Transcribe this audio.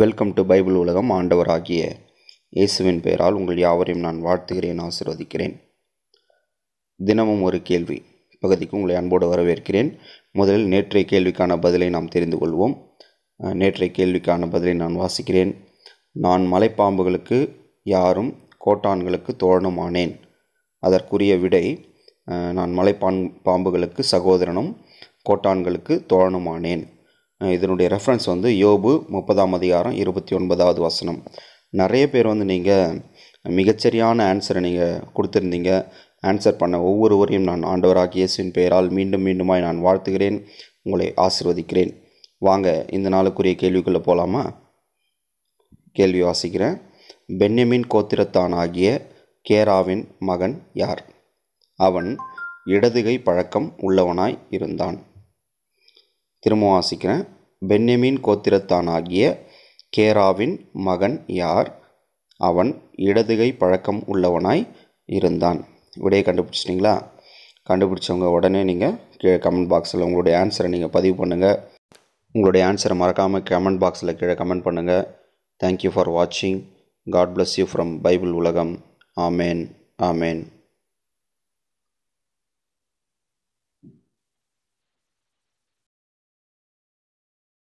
welcome to Bible உலகம் ஆண்டவராகிய இயேசுவின் பெயரால் உங்கள் யாவரையும் நான் வாழ்த்துகிறேன் ஆசிர்வதிக்கிறேன் தினமும் ஒரு கேள்வி பகுதிக்கு உங்களை அன்போடு வரவேற்கிறேன் முதலில் நேற்றைய கேள்விக்கான பதிலை நாம் தெரிந்து கொள்வோம் நேற்றைய கேள்விக்கான பதிலை நான் வாசிக்கிறேன் நான் மலைப்பாம்புகளுக்கு யாரும் கோட்டான்களுக்கு தோழனுமானேன் அதற்குரிய விடை நான் மலைப்பான் பாம்புகளுக்கு சகோதரனும் கோட்டான்களுக்கு தோழனுமானேன் இதனுடைய ரெஃபரன்ஸ் வந்து யோபு முப்பதாம் அதிகாரம் இருபத்தி ஒன்பதாவது வசனம் நிறைய பேர் வந்து நீங்கள் மிகச்சரியான ஆன்சரை நீங்கள் கொடுத்துருந்தீங்க ஆன்சர் பண்ண ஒவ்வொருவரையும் நான் ஆண்டவராக இயேசுவின் பெயரால் மீண்டும் மீண்டுமாய் நான் வாழ்த்துகிறேன் உங்களை ஆசிர்வதிக்கிறேன் வாங்க இந்த நாளுக்குரிய கேள்விக்குள்ளே போகலாமா கேள்வி வாசிக்கிறேன் பென்னியமின் கோத்திரத்தான் ஆகிய கேராவின் மகன் யார் அவன் இடதுகை பழக்கம் உள்ளவனாய் இருந்தான் திரும்ப வாசிக்கிறேன் பென்னெமின் கோத்திரத்தானாகிய கேராவின் மகன் யார் அவன் இடதுகை பழக்கம் உள்ளவனாய் இருந்தான் விடையை கண்டுபிடிச்சிட்டிங்களா கண்டுபிடிச்சவங்க உடனே நீங்கள் கீழே கமெண்ட் பாக்ஸில் உங்களுடைய ஆன்சரை நீங்கள் பதிவு பண்ணுங்கள் உங்களுடைய ஆன்சரை மறக்காமல் கமெண்ட் பாக்ஸில் கீழே கமெண்ட் பண்ணுங்கள் தேங்க்யூ ஃபார் வாட்சிங் God bless you from Bible உலகம் ஆமேன் ஆமேன்